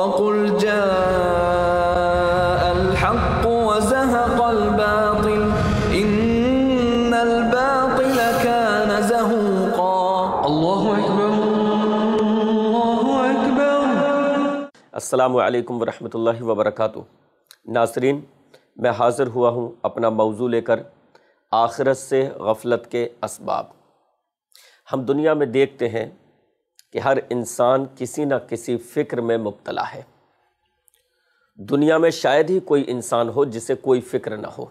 وقل جاء الحق وزهق الباطل إن الباطل كان زهوقا الله أكبر الله أكبر السلام عليكم ورحمة الله وبركاته नासरीन मैं हाज़िर हुआ हूँ अपना मौजू लेकर आखिरत से गफलत के इसबाब हम दुनिया में देखते हैं कि हर इंसान किसी न किसी फ़िक्र में मुबतला है दुनिया में शायद ही कोई इंसान हो जिसे कोई फ़िक्र ना हो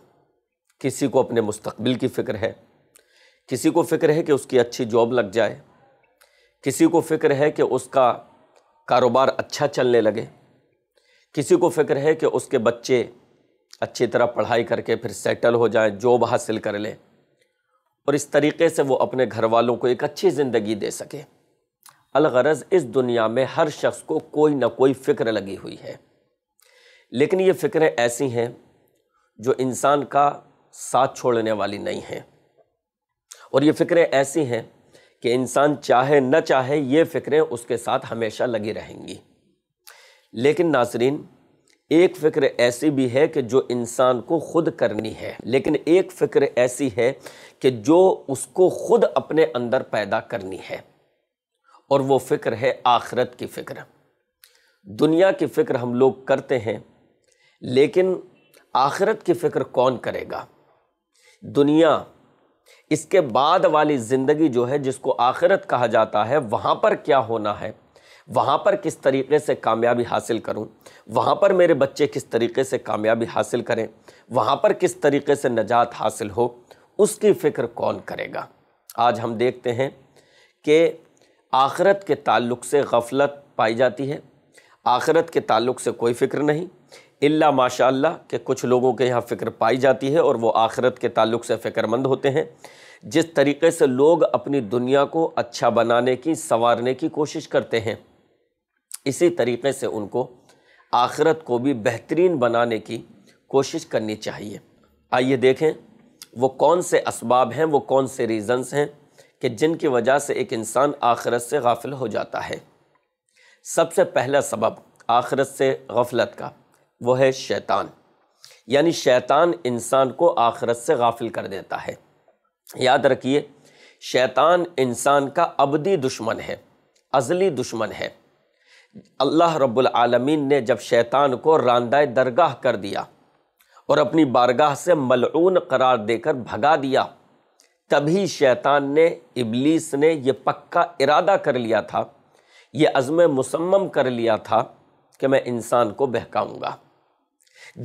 किसी को अपने मुस्तकबिल की फ़िक्र है किसी को फ़िक्र है कि उसकी अच्छी जॉब लग जाए किसी को फ़िक्र है कि उसका कारोबार अच्छा चलने लगे किसी को फ़िक्र है कि उसके बच्चे अच्छी तरह पढ़ाई करके फिर सेटल हो जाए जॉब हासिल कर लें और इस तरीके से वो अपने घर वालों को एक अच्छी ज़िंदगी दे सके अलगरज इस दुनिया में हर शख्स को कोई ना कोई फ़िक्र लगी हुई है लेकिन ये फ़िक्रें ऐसी हैं जो इंसान का साथ छोड़ने वाली नहीं हैं और ये फ़िक्रें ऐसी हैं कि इंसान चाहे न चाहे ये फ़िक्रें उसके साथ हमेशा लगी रहेंगी लेकिन नासरीन एक फ़िक्र ऐसी भी है कि जो इंसान को खुद करनी है लेकिन एक फ़िक्र ऐसी है कि जो उसको खुद अपने अंदर पैदा करनी है और वो फ़िक्र है आखरत की फ़िक्र दुनिया की फ़िक्र हम लोग करते हैं लेकिन आखरत की फ़िक्र कौन करेगा दुनिया इसके बाद वाली ज़िंदगी जो है जिसको आखिरत कहा जाता है वहाँ पर क्या होना है वहाँ पर किस तरीके से कामयाबी हासिल करूँ वहाँ पर मेरे बच्चे किस तरीके से कामयाबी हासिल करें वहाँ पर किस तरीके से नजात हासिल हो उसकी फ़िक्र कौन करेगा आज हम देखते हैं कि आखरत के ताल्लुक से गफलत पाई जाती है आखरत के ताल्लुक से कोई फ़िक्र नहीं इल्ला माशा के कुछ लोगों के यहाँ फ़िक्र पाई जाती है और वो आखरत के ताल्लुक से फ़िक्रमंद होते हैं जिस तरीके से लोग अपनी दुनिया को अच्छा बनाने की संवारने की कोशिश करते हैं इसी तरीके से उनको आखरत को भी बेहतरीन बनाने की कोशिश करनी चाहिए आइए देखें वो कौन से इसबाब हैं वो कौन से रीज़न्स हैं कि जिनकी वजह से एक इंसान आखिरत से गाफिल हो जाता है सबसे पहला सबब आखिरत से गफलत का वो है शैतान यानी शैतान इंसान को आखिरत से गाफिल कर देता है याद रखिए शैतान इंसान का अबदी दुश्मन है अजली दुश्मन है अल्लाह रब्बुल आलमीन ने जब शैतान को रानदाय दरगाह कर दिया और अपनी बारगाह से मलून करार देकर भगा दिया तभी शैतान ने इबलीस ने यह पक्का इरादा कर लिया था ये अज़म मुसम्म कर लिया था कि मैं इंसान को बहकाऊँगा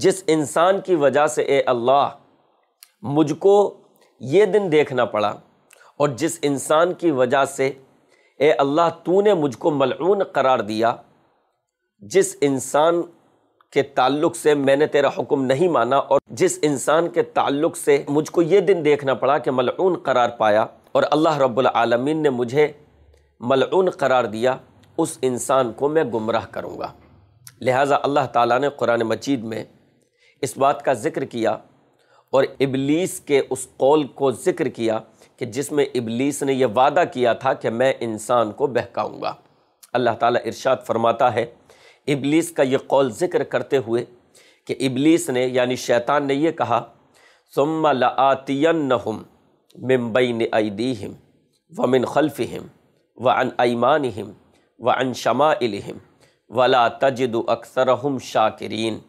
जिस इंसान की वजह से ए अल्लाह मुझको ये दिन देखना पड़ा और जिस इंसान की वजह से ए अल्लाह तूने मुझको मलून करार दिया जिस इंसान के ताल्लुक से मैंने तेरा हुक्म नहीं माना और जिस इंसान के ताल्लुक से मुझको ये दिन देखना पड़ा कि मलून करार पाया और अल्लाह रब्बुल आलमीन ने मुझे मलून करार दिया उस इंसान को मैं गुमराह करूँगा लिहाजा अल्लाह ताला ने कुरान मजीद में इस बात का ज़िक्र किया और इबलीस के उस कौल को ज़िक्र किया कि जिसमें इबलीस ने यह वादा किया था कि मैं इंसान को बहकाऊँगा अल्लाह ताला इरशाद फरमाता है इबलीस का ये कौल ज़िक्र करते हुए कि इबलीस ने यानी शैतान ने यह कहा सुम लातियन हम मम्बई नदी हिम व मिन खलफ़ हिम व अन ऐमान हिम व अन शमा इलहिम वला तजद अक्सर हम शाकिरीन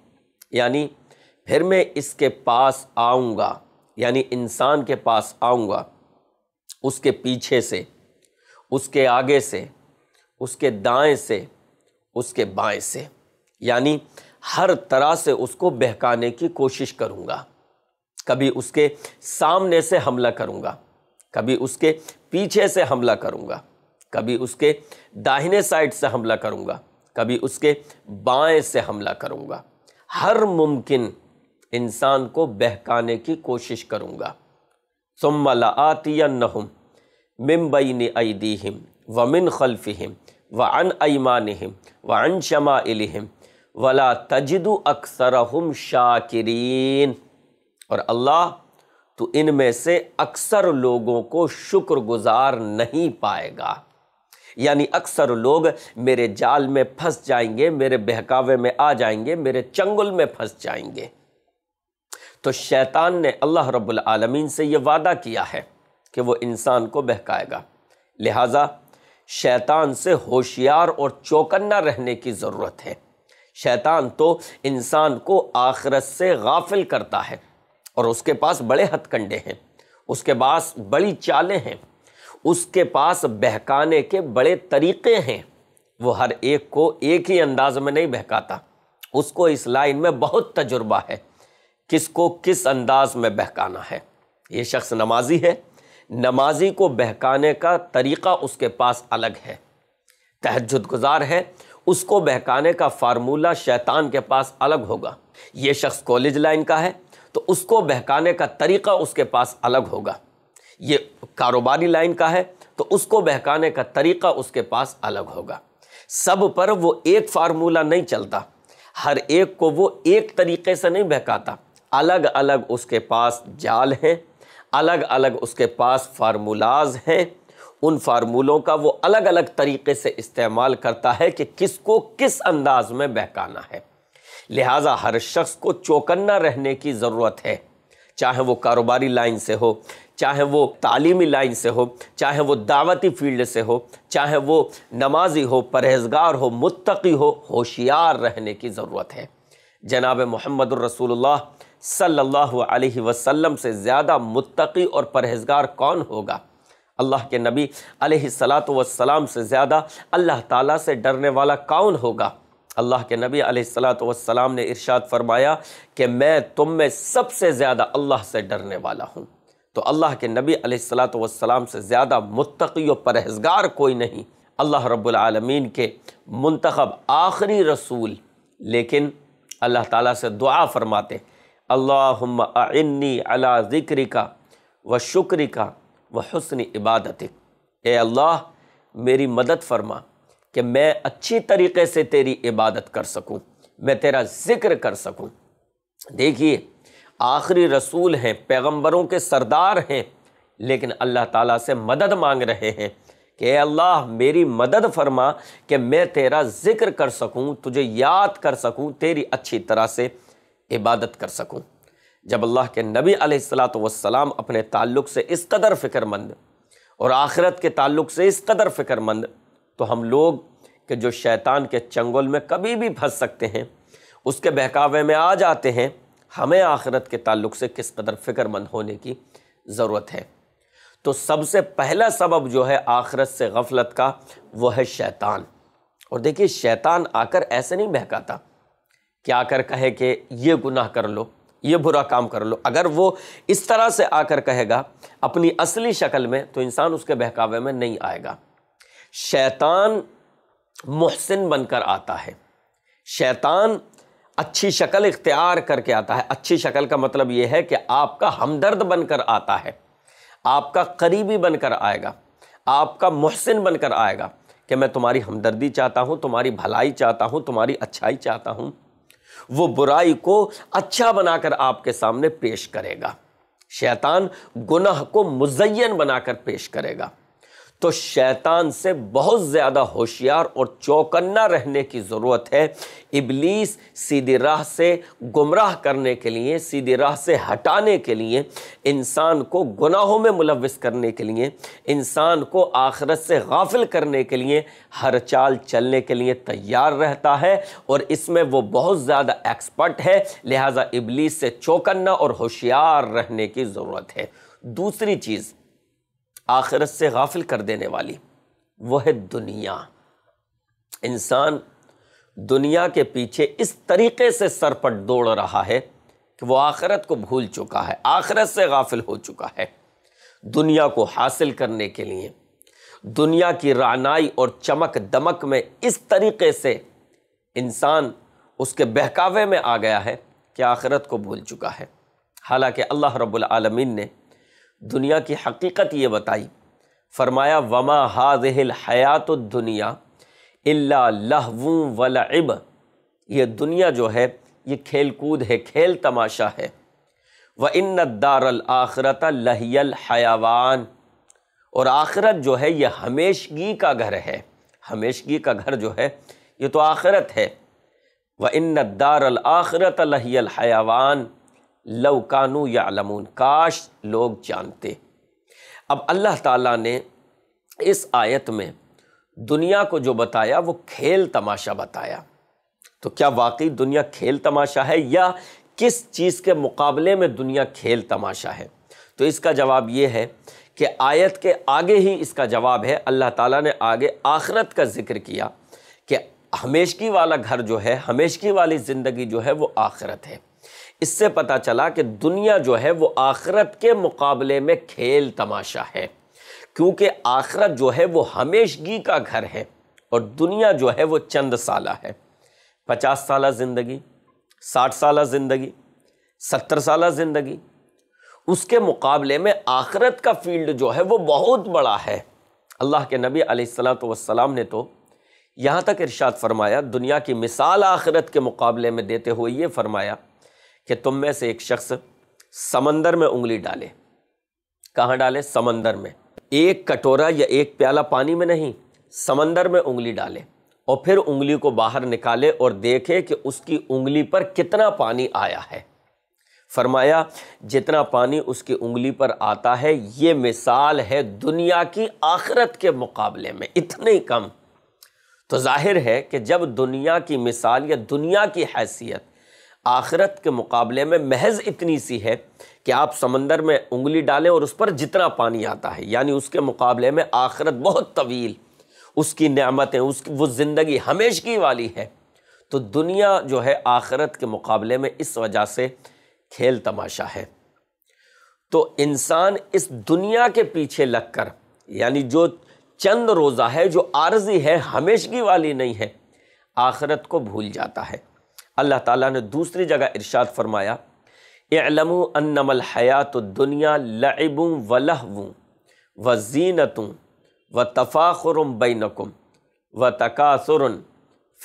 यानी फिर मैं इसके पास आऊँगा यानी इंसान के पास आऊँगा उसके पीछे से उसके आगे से उसके दाएँ से उसके बाएं से यानी हर तरह से उसको बहकाने की कोशिश करूँगा कभी उसके सामने से हमला करूँगा कभी उसके पीछे से हमला करूँगा कभी उसके दाहिने साइड से हमला करूँगा कभी उसके बाएं से हमला करूँगा हर मुमकिन इंसान को बहकाने की कोशिश करूँगा सुम्मला आतियन नहुम मिम्बई ने अदीहिम वमिन खलफ़िम वन व अन शमा इलहम वला अक्सर हम शाकिरीन और अल्लाह तो इनमें से अक्सर लोगों को शुक्रगुजार नहीं पाएगा यानी अक्सर लोग मेरे जाल में फंस जाएंगे मेरे बहकावे में आ जाएंगे मेरे चंगुल में फंस जाएंगे तो शैतान ने अल्लाह रब्बुल आलमीन से ये वादा किया है कि वो इंसान को बहकाएगा लिहाजा शैतान से होशियार और चौकन्ना रहने की ज़रूरत है शैतान तो इंसान को आखरत से गाफिल करता है और उसके पास बड़े हथकंडे हैं उसके पास बड़ी चालें हैं उसके पास बहकाने के बड़े तरीक़े हैं वो हर एक को एक ही अंदाज में नहीं बहकाता उसको इस लाइन में बहुत तजुर्बा है किसको किस अंदाज में बहकाना है ये शख्स नमाजी है नमाजी को बहकाने का तरीक़ा उसके पास अलग है तहजद गुजार है उसको बहकाने का फार्मूला शैतान के पास अलग होगा ये शख्स कॉलेज लाइन का है तो उसको बहकाने का तरीक़ा उसके पास अलग होगा ये कारोबारी लाइन का है तो उसको बहकाने का तरीक़ा उसके पास अलग होगा सब पर वो एक फार्मूला नहीं चलता हर एक को वो एक तरीके से नहीं बहकाता अलग अलग उसके पास जाल हैं अलग अलग उसके पास फार्मूलाज हैं उन फार्मूलों का वो अलग अलग तरीके से इस्तेमाल करता है कि किसको किस अंदाज में बहकाना है लिहाजा हर शख्स को चौकन्ना रहने की ज़रूरत है चाहे वो कारोबारी लाइन से हो चाहे वो तालीमी लाइन से हो चाहे वो दावती फील्ड से हो चाहे वो नमाजी हो परहेजगार हो मुत्तकी हो होशियार रहने की ज़रूरत है जनाब मोहम्मद रसूलुल्लाह सल्लल्लाहु अलैहि वसल्लम से ज़्यादा मुत्तकी और परहेजगार कौन होगा अल्लाह के नबी अलैहिस्सलातु वसलाम से ज़्यादा अल्लाह ताला से डरने वाला कौन होगा अल्लाह के नबी अलैहिस्सलाम ने इरशाद फरमाया कि मैं तुम में सबसे ज़्यादा अल्लाह से डरने वाला हूँ तो अल्लाह के नबी अलैहिस्सलाम से ज़्यादा मुत्तकी और परहेजगार कोई नहीं अल्लाह रब्बुल के मंतखब आखिरी रसूल लेकिन अल्लाह ताला से दुआ फरमाते अल्लाहन्नी अला ज़िक्र का व शुक्र का व हसन इबादत ए अल्लाह मेरी मदद फरमा कि मैं अच्छी तरीके से तेरी इबादत कर सकूँ मैं तेरा ज़िक्र कर सकूँ देखिए आखिरी रसूल हैं पैगम्बरों के सरदार हैं लेकिन अल्लाह ताला से मदद मांग रहे हैं कि अल्लाह मेरी मदद फरमा कि मैं तेरा ज़िक्र कर सकूँ तुझे याद कर सकूँ तेरी अच्छी तरह से इबादत कर सकूँ जब अल्लाह के नबी सलाम अपने ताल्लुक़ से इस कदर फ़िक्रमंद और आखिरत के ताल्लुक़ से इस कदर फ़िक्रमंद तो हम लोग के जो शैतान के चंगुल में कभी भी फंस सकते हैं उसके बहकावे में आ जाते हैं हमें आखिरत के ताल्लुक़ से किस कदर फ़िक्रमंद होने की ज़रूरत है तो सबसे पहला सबब जो है आखिरत से गफलत का वह है शैतान और देखिए शैतान आकर ऐसे नहीं बहकाता कि आकर कहे कि ये गुनाह कर लो ये बुरा काम कर लो अगर वो इस तरह से आकर कहेगा अपनी असली शक्ल में तो इंसान उसके बहकावे में नहीं आएगा शैतान मोहसिन बनकर आता है शैतान अच्छी शक्ल इख्तियार करके आता है अच्छी शक्ल का मतलब ये है कि आपका हमदर्द बनकर आता है आपका करीबी बनकर आएगा आपका मोहसिन बनकर आएगा कि मैं तुम्हारी हमदर्दी चाहता हूँ तुम्हारी भलाई चाहता हूँ तुम्हारी अच्छाई चाहता हूँ वो बुराई को अच्छा बनाकर आपके सामने पेश करेगा शैतान गुनाह को मुजयन बनाकर पेश करेगा तो शैतान से बहुत ज़्यादा होशियार और चौकन्ना रहने की ज़रूरत है इबलीस सीधी राह से गुमराह करने के लिए सीधी राह से हटाने के लिए इंसान को गुनाहों में मुलविस करने के लिए इंसान को आखरत से गाफिल करने के लिए हर चाल चलने के लिए तैयार रहता है और इसमें वो बहुत ज़्यादा एक्सपर्ट है लिहाजा इबलीस से चौकन्ना और होशियार रहने की ज़रूरत है दूसरी चीज़ आखिरत से गाफिल कर देने वाली वह है दुनिया इंसान दुनिया के पीछे इस तरीके से सरपट दौड़ रहा है कि वो आखिरत को भूल चुका है आखिरत से गाफिल हो चुका है दुनिया को हासिल करने के लिए दुनिया की रानाई और चमक दमक में इस तरीके से इंसान उसके बहकावे में आ गया है कि आखिरत को भूल चुका है हालांकि अल्लाह रब्बुल आलमीन ने दुनिया की हकीकत ये बताई फरमाया वमा हाजहिल हयात दुनिया लहवू वलाइब ये दुनिया जो है ये खेल कूद है खेल तमाशा है व इन दारल आखरत लहियल हयावान और आखरत जो है यह हमेशगी का घर है हमेशगी का घर जो है ये तो आखरत है व इन दारल आखरत लहियल हयावान लवकानू या काश लोग जानते अब अल्लाह ताला ने इस आयत में दुनिया को जो बताया वो खेल तमाशा बताया तो क्या वाकई दुनिया खेल तमाशा है या किस चीज़ के मुकाबले में दुनिया खेल तमाशा है तो इसका जवाब ये है कि आयत के आगे ही इसका जवाब है अल्लाह ताला ने आगे आखरत का जिक्र किया कि हमेशगी वाला घर जो है हमेशगी वाली ज़िंदगी जो है वो आखरत है इससे पता चला कि दुनिया जो है वो आखरत के मुकाबले में खेल तमाशा है क्योंकि आखरत जो है वो हमेशगी का घर है और दुनिया जो है वो चंद साल है पचास साल ज़िंदगी साठ साल ज़िंदगी सत्तर साल ज़िंदगी उसके मुकाबले में आखरत का फील्ड जो है वो बहुत बड़ा है अल्लाह के नबी अलैहिस्सलाम ने तो यहाँ तक इरशाद फरमाया दुनिया की मिसाल आखरत के मुकाबले में देते हुए ये फरमाया कि तुम में से एक शख्स समंदर में उंगली डाले कहाँ डाले समंदर में एक कटोरा या एक प्याला पानी में नहीं समंदर में उंगली डाले और फिर उंगली को बाहर निकाले और देखे कि उसकी उंगली पर कितना पानी आया है फरमाया जितना पानी उसकी उंगली पर आता है ये मिसाल है दुनिया की आखरत के मुकाबले में इतने कम तो जाहिर है कि जब दुनिया की मिसाल या दुनिया की हैसियत आखिरत के मुकाबले में महज इतनी सी है कि आप समंदर में उंगली डालें और उस पर जितना पानी आता है यानी उसके मुकाबले में आखिरत बहुत तवील उसकी नियामतें उसकी वो ज़िंदगी हमेश की वाली है तो दुनिया जो है आखिरत के मुकाबले में इस वजह से खेल तमाशा है तो इंसान इस दुनिया के पीछे लग कर यानी जो चंद रोज़ा है जो आर्जी है हमेशगी वाली नहीं है आखरत को भूल जाता है अल्लाह ताला ने दूसरी जगह इरशाद फरमाया एलमू अनमल हयात दुनिया लबू व लहवू व जीनतूँ व तफ़ाखुरम बैनकुम व तकासुर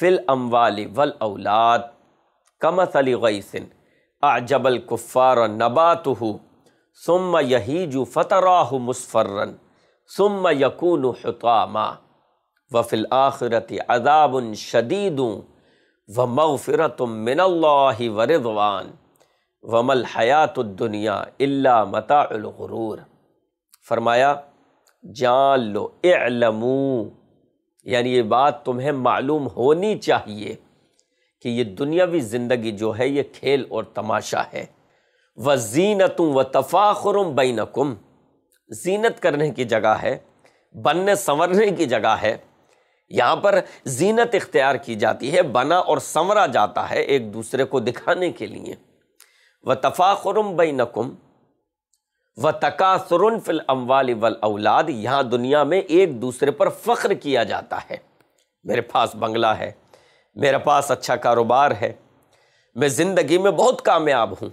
फ़िल अम्वाल वल औलाद कमसली गैसिन आजबल कुफ़ार नबात सुम यहीजू फ़तराह मुसफ़र्रन सुम यकून हतामा वफ़िल आखिरत अजाब शदीदूँ व तुम मिनल्ला व वमल हयात दुनिया इल्ला मतागरूर फरमाया जान लो एलमू यानी ये बात तुम्हें मालूम होनी चाहिए कि ये दुनियावी ज़िंदगी जो है ये खेल और तमाशा है व जीनत व तफ़ाखरम बैनकुम जीनत करने की जगह है बनने संवरने की जगह है यहाँ पर जीनत इख्तियार की जाती है बना और संवरा जाता है एक दूसरे को दिखाने के लिए व तफ़ाखरम नकुम व तकासरन फिल अम्वाल वल औलाद यहाँ दुनिया में एक दूसरे पर फ़ख्र किया जाता है मेरे पास बंगला है मेरे पास अच्छा कारोबार है मैं ज़िंदगी में बहुत कामयाब हूँ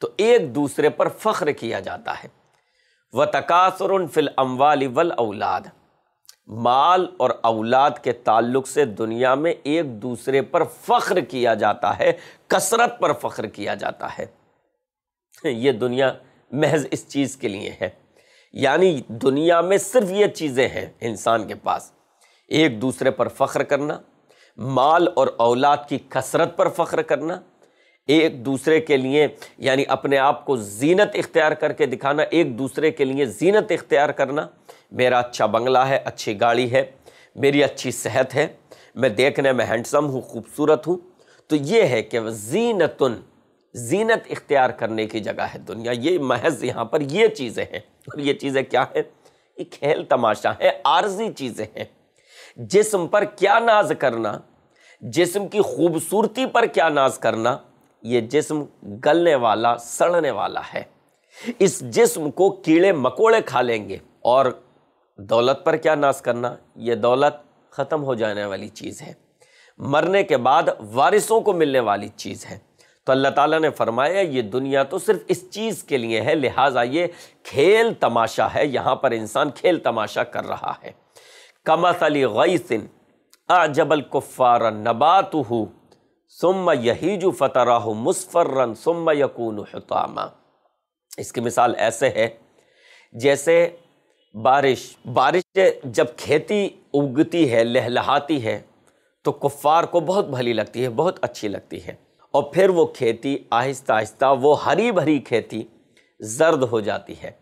तो एक दूसरे पर फ़ख्र किया जाता है व तकासरन फिल अम्वाल वल औलाद माल और औलाद के ताल्लुक से दुनिया में एक दूसरे पर फ़ख्र किया जाता है कसरत पर फ़ख्र किया जाता है ये दुनिया महज इस चीज़ के लिए है यानी दुनिया में सिर्फ ये चीज़ें हैं इंसान के पास एक दूसरे पर फ़ख्र करना माल और औलाद की कसरत पर फ़ख्र करना एक दूसरे के लिए यानी अपने आप को जीनत इख्तियार करके दिखाना एक दूसरे के लिए जीनत इख्तियार करना मेरा अच्छा बंगला है अच्छी गाड़ी है मेरी अच्छी सेहत है मैं देखने में हैंडसम हूँ खूबसूरत हूँ तो ये है कि जीनतन जीनत इख्तियार करने की जगह है दुनिया ये महज यहाँ पर ये चीज़ें हैं और ये चीज़ें क्या हैं ये खेल तमाशा है आर्जी चीज़ें हैं जिसम पर क्या नाज करना जिसम की खूबसूरती पर क्या नाज करना ये जिसम गलने वाला सड़ने वाला है इस जिसम को कीड़े मकोड़े खा लेंगे और दौलत पर क्या नाश करना ये दौलत ख़त्म हो जाने वाली चीज़ है मरने के बाद वारिसों को मिलने वाली चीज़ है तो अल्लाह ताला ने फरमाया ये दुनिया तो सिर्फ इस चीज़ के लिए है लिहाजा ये खेल तमाशा है यहाँ पर इंसान खेल तमाशा कर रहा है कमसली गईसिन आजबल कुफ़ार नबात हो सुम यहीजु फ़तराह मुसफ़र्रन सुम यकून हतामा इसकी मिसाल ऐसे है जैसे बारिश बारिश से जब खेती उगती है लहलहाती है तो कुफ़ार को बहुत भली लगती है बहुत अच्छी लगती है और फिर वो खेती आहिस्ता आहिस्ता वो हरी भरी खेती जर्द हो जाती है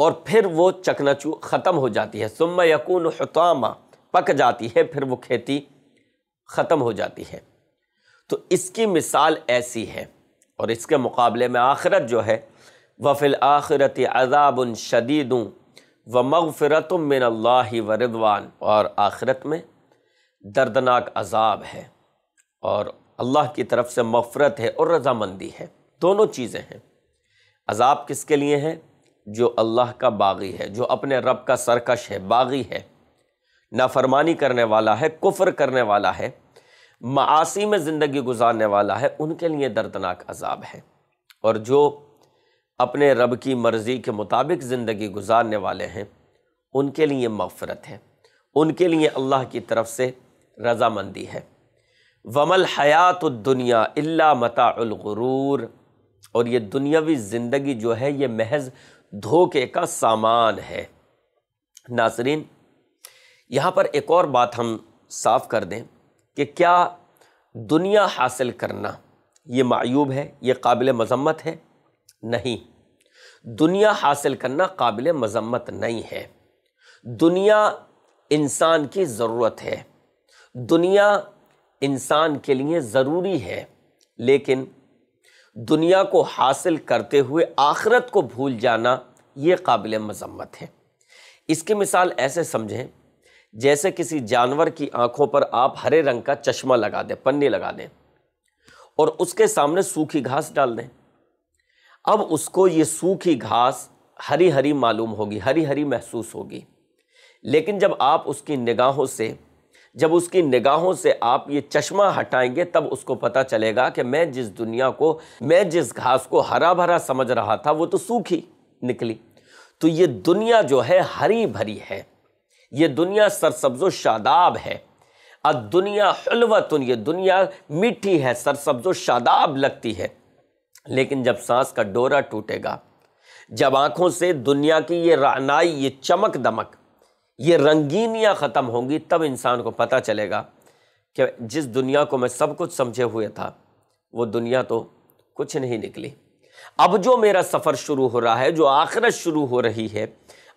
और फिर वो चकनाचू ख़त्म हो जाती है सुम यकून हतामा पक जाती है फिर वो खेती ख़त्म हो जाती है तो इसकी मिसाल ऐसी है और इसके मुकाबले में आखिरत जो है वफिल आखिरत अजाबन शदीदूँ व मगफ़रत मिन अल्लाह व रिदवान और आखिरत में दर्दनाक अजाब है और अल्लाह की तरफ से मफ़रत है और रजामंदी है दोनों चीज़ें हैं अजाब किसके लिए है जो अल्लाह का बागी है जो अपने रब का सरकश है बागी है नाफरमानी करने वाला है कुफ्र करने वाला है मासी में ज़िंदगी गुजारने वाला है उनके लिए दर्दनाक अजाब है और जो अपने रब की मर्ज़ी के मुताबिक ज़िंदगी गुजारने वाले हैं उनके लिए मफ़रत है उनके लिए अल्लाह की तरफ से रजामंदी है वमल हयात दुनिया इल्ला मतागरूर और ये दुनियावी ज़िंदगी जो है ये महज धोखे का सामान है नाजरीन यहाँ पर एक और बात हम साफ़ कर दें कि क्या दुनिया हासिल करना ये मायूब है ये काबिल मजम्मत है नहीं दुनिया हासिल करना काबिल मजम्मत नहीं है दुनिया इंसान की ज़रूरत है दुनिया इंसान के लिए ज़रूरी है लेकिन दुनिया को हासिल करते हुए आखरत को भूल जाना ये काबिल मजम्मत है इसकी मिसाल ऐसे समझें जैसे किसी जानवर की आंखों पर आप हरे रंग का चश्मा लगा दें पन्नी लगा दें और उसके सामने सूखी घास डाल दें अब उसको ये सूखी घास हरी हरी मालूम होगी हरी हरी महसूस होगी लेकिन जब आप उसकी निगाहों से जब उसकी निगाहों से आप ये चश्मा हटाएंगे तब उसको पता चलेगा कि मैं जिस दुनिया को मैं जिस घास को हरा भरा समझ रहा था वो तो सूखी निकली तो ये दुनिया जो है हरी भरी है ये दुनिया सरसब्जो शादाब है अ दुनिया हलवतुन ये दुनिया मीठी है सरसब्जो शादाब लगती है लेकिन जब सांस का डोरा टूटेगा जब आँखों से दुनिया की ये रानाई ये चमक दमक ये रंगीनियाँ ख़त्म होंगी तब इंसान को पता चलेगा कि जिस दुनिया को मैं सब कुछ समझे हुए था वो दुनिया तो कुछ नहीं निकली अब जो मेरा सफ़र शुरू हो रहा है जो आखिरत शुरू हो रही है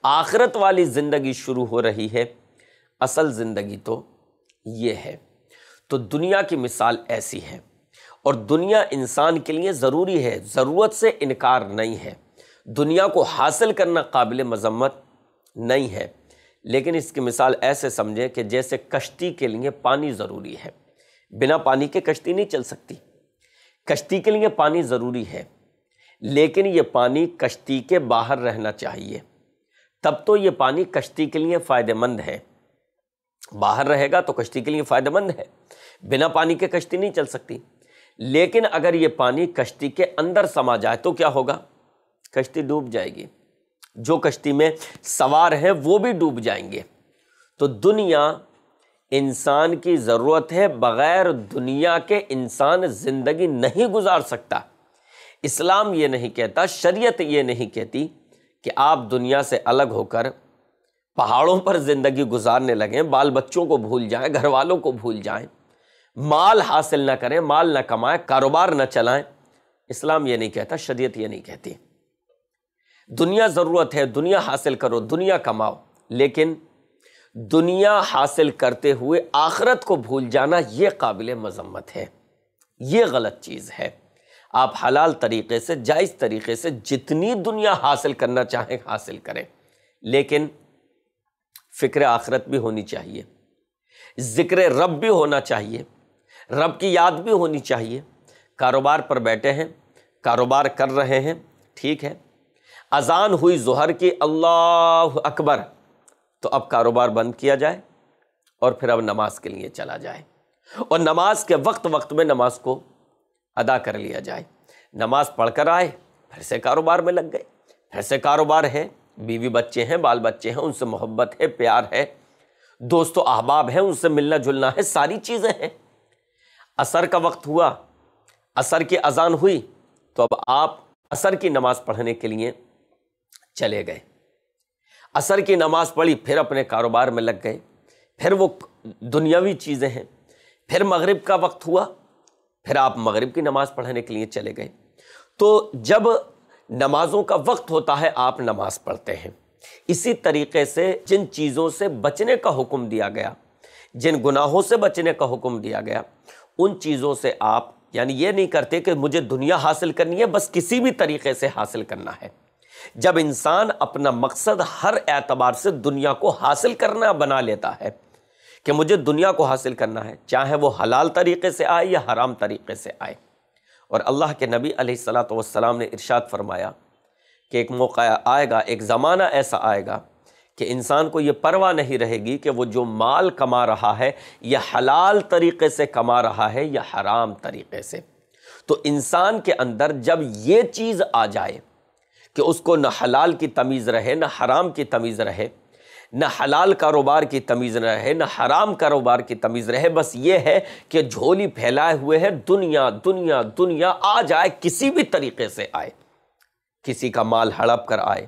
आखिरत वाली ज़िंदगी शुरू हो रही है असल ज़िंदगी तो ये है तो दुनिया की मिसाल ऐसी है और दुनिया इंसान के लिए ज़रूरी है ज़रूरत से इनकार नहीं है दुनिया को हासिल करना काबिल मजम्मत नहीं है लेकिन इसकी मिसाल ऐसे समझें कि जैसे कश्ती के लिए पानी ज़रूरी है बिना पानी के कश्ती नहीं चल सकती कश्ती के लिए पानी ज़रूरी है लेकिन ये पानी कश्ती के बाहर रहना चाहिए तब तो ये पानी कश्ती के लिए फ़ायदेमंद है बाहर रहेगा तो कश्ती के लिए फ़ायदेमंद है बिना पानी के कश्ती नहीं चल सकती लेकिन अगर ये पानी कश्ती के अंदर समा जाए तो क्या होगा कश्ती डूब जाएगी जो कश्ती में सवार हैं वो भी डूब जाएंगे तो दुनिया इंसान की ज़रूरत है बग़ैर दुनिया के इंसान ज़िंदगी नहीं गुजार सकता इस्लाम ये नहीं कहता शरीयत ये नहीं कहती कि आप दुनिया से अलग होकर पहाड़ों पर ज़िंदगी गुजारने लगें बाल बच्चों को भूल जाएं घर वालों को भूल जाएं माल हासिल ना करें माल ना कमाएं कारोबार ना चलाएं इस्लाम ये नहीं कहता शरीयत ये नहीं कहती दुनिया ज़रूरत है दुनिया हासिल करो दुनिया कमाओ लेकिन दुनिया हासिल करते हुए आखरत को भूल जाना ये काबिल मजम्मत है ये गलत चीज़ है आप हलाल तरीके से जायज़ तरीके से जितनी दुनिया हासिल करना चाहें हासिल करें लेकिन फ़िक्र आखरत भी होनी चाहिए ज़िक्र रब भी होना चाहिए रब की याद भी होनी चाहिए कारोबार पर बैठे हैं कारोबार कर रहे हैं ठीक है अजान हुई जहर की अल्लाह अकबर तो अब कारोबार बंद किया जाए और फिर अब नमाज के लिए चला जाए और नमाज के वक्त वक्त में नमाज को अदा कर लिया जाए नमाज पढ़कर आए फिर से कारोबार में लग गए फिर से कारोबार है बीवी बच्चे हैं बाल बच्चे हैं उनसे मोहब्बत है प्यार है दोस्तों अहबाब हैं उनसे मिलना जुलना है सारी चीज़ें हैं असर का वक्त हुआ असर की अजान हुई तो अब आप असर की नमाज़ पढ़ने के लिए चले गए असर की नमाज़ पढ़ी फिर अपने कारोबार में लग गए फिर वो दुनियावी चीज़ें हैं फिर मगरिब का वक्त हुआ फिर आप मगरिब की नमाज़ पढ़ने के लिए चले गए तो जब नमाज़ों का वक्त होता है आप नमाज़ पढ़ते हैं इसी तरीके से जिन चीज़ों से बचने का हुक्म दिया गया जिन गुनाहों से बचने का हुक्म दिया गया उन चीज़ों से आप यानी ये नहीं करते कि मुझे दुनिया हासिल करनी है बस किसी भी तरीके से हासिल करना है जब इंसान अपना मकसद हर एतबार से दुनिया को हासिल करना बना लेता है कि मुझे दुनिया को हासिल करना है चाहे वो हलाल तरीके से आए या हराम तरीके से आए और अल्लाह के नबी सलाम ने इरशाद फरमाया कि एक मौका आएगा एक ज़माना ऐसा आएगा कि इंसान को ये परवाह नहीं रहेगी कि वो जो माल कमा रहा है यह हलाल तरीके से कमा रहा है या हराम तरीके से तो इंसान के अंदर जब ये चीज़ आ जाए कि उसको न हलाल की तमीज़ रहे न हराम की तमीज़ रहे न हलाल कारोबार की तमीज़ रहे न हराम कारोबार की तमीज़ रहे बस ये है कि झोली फैलाए हुए है दुनिया दुनिया दुनिया आ जाए किसी भी तरीके से आए किसी का माल हड़प कर आए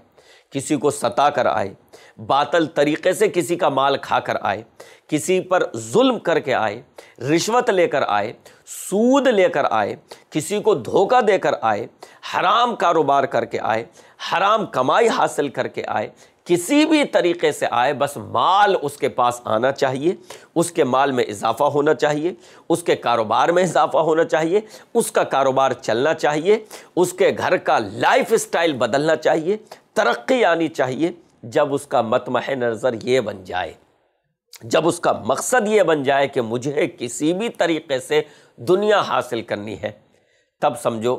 किसी को सता कर आए बातल तरीक़े से किसी का माल खा कर आए किसी पर जुल्म करके आए रिश्वत लेकर आए सूद लेकर आए किसी को धोखा देकर आए हराम कारोबार करके आए हराम कमाई हासिल करके आए किसी भी तरीके से आए बस माल उसके पास आना चाहिए उसके माल में इजाफा होना चाहिए उसके कारोबार में इजाफा होना चाहिए उसका कारोबार चलना चाहिए उसके घर का लाइफ स्टाइल बदलना चाहिए तरक्की आनी चाहिए जब उसका मतमह नज़र ये बन जाए जब उसका मकसद ये बन जाए कि मुझे किसी भी तरीके से दुनिया हासिल करनी है तब समझो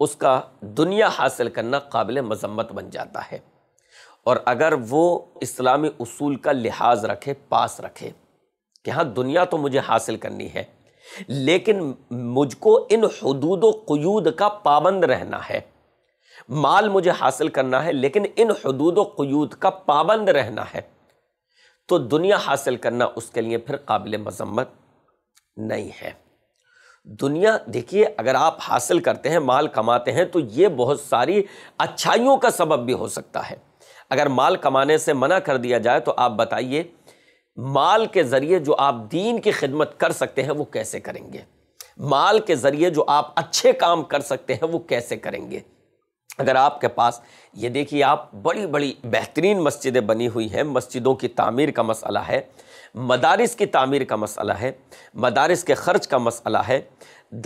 उसका दुनिया हासिल करना काबिल मजम्मत बन जाता है और अगर वो इस्लामी असूल का लिहाज रखे पास रखे कि हाँ दुनिया तो मुझे हासिल करनी है लेकिन मुझको इन हदूद व क्यूद का पाबंद रहना है माल मुझे हासिल करना है लेकिन इन हदूद क्यूद का पाबंद रहना है तो दुनिया हासिल करना उसके लिए फिर काबिल मजम्मत नहीं है दुनिया देखिए अगर आप हासिल करते हैं माल कमाते हैं तो ये बहुत सारी अच्छाइयों का सबब भी हो सकता है अगर माल कमाने से मना कर दिया जाए तो आप बताइए माल के ज़रिए जो आप दीन की खिदमत कर सकते हैं वो कैसे करेंगे माल के ज़रिए जो आप अच्छे काम कर सकते हैं वो कैसे करेंगे अगर आपके पास ये देखिए आप बड़ी बड़ी बेहतरीन मस्जिदें बनी हुई हैं मस्जिदों की तामीर का मसला है मदारस की तामीर का मसला है मदारस के ख़र्च का मसला है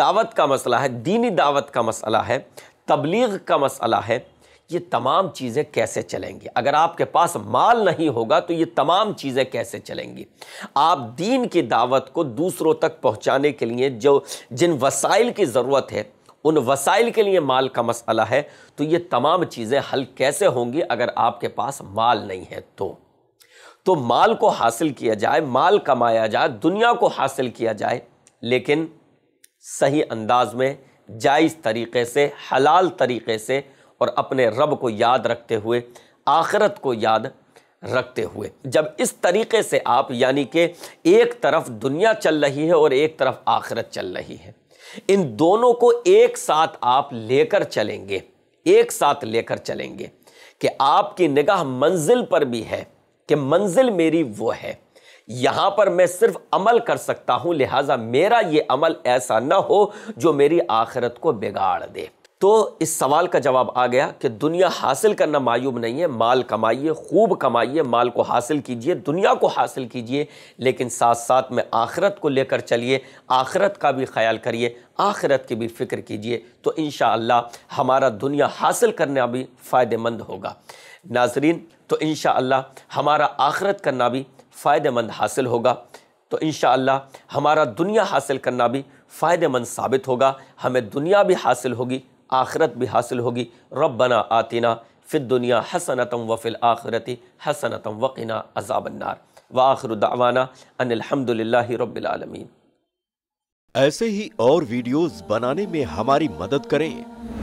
दावत का मसला है दीनी दावत का मसला है तबलीग का मसला है ये तमाम चीज़ें कैसे चलेंगी अगर आपके पास माल नहीं होगा तो ये तमाम चीज़ें कैसे चलेंगी आप दीन की दावत को दूसरों तक पहुंचाने के लिए जो जिन वसाइल की ज़रूरत है उन वसाइल के लिए माल का मसला है तो ये तमाम चीज़ें हल कैसे होंगी अगर आपके पास माल नहीं है तो तो माल को हासिल किया जाए माल कमाया जाए दुनिया को हासिल किया जाए लेकिन सही अंदाज में जायज़ तरीक़े से हलाल तरीक़े से और अपने रब को याद रखते हुए आखरत को याद रखते हुए जब इस तरीके से आप यानी कि एक तरफ दुनिया चल रही है और एक तरफ आखरत चल रही है इन दोनों को एक साथ आप लेकर चलेंगे एक साथ लेकर चलेंगे कि आपकी निगाह मंजिल पर भी है कि मंजिल मेरी वो है यहां पर मैं सिर्फ अमल कर सकता हूं लिहाजा मेरा ये अमल ऐसा ना हो जो मेरी आखिरत को बिगाड़ दे तो इस सवाल का जवाब आ गया कि दुनिया हासिल करना मायूब नहीं है माल कमाइए खूब कमाइए माल को हासिल कीजिए दुनिया को हासिल कीजिए लेकिन साथ साथ में आखरत को लेकर चलिए आखरत का भी ख्याल करिए आखिरत की भी फ़िक्र कीजिए तो इन हमारा दुनिया हासिल करना भी फ़ायदेमंद होगा नाजरीन तो इन हमारा आखरत करना भी फ़ायदेमंद हासिल होगा तो इन हमारा दुनिया हासिल करना भी फ़ायदेमंद साबित होगा हमें दुनिया भी हासिल होगी आखरत भी हासिल होगी रबना आतीना फ़िर दुनिया हसनतम वफ़िल आखरती हसनतम वकीना अजाबन्नार व दावाना अनिलहमदिल्ला रबालमीन ऐसे ही और वीडियोज़ बनाने में हमारी मदद करें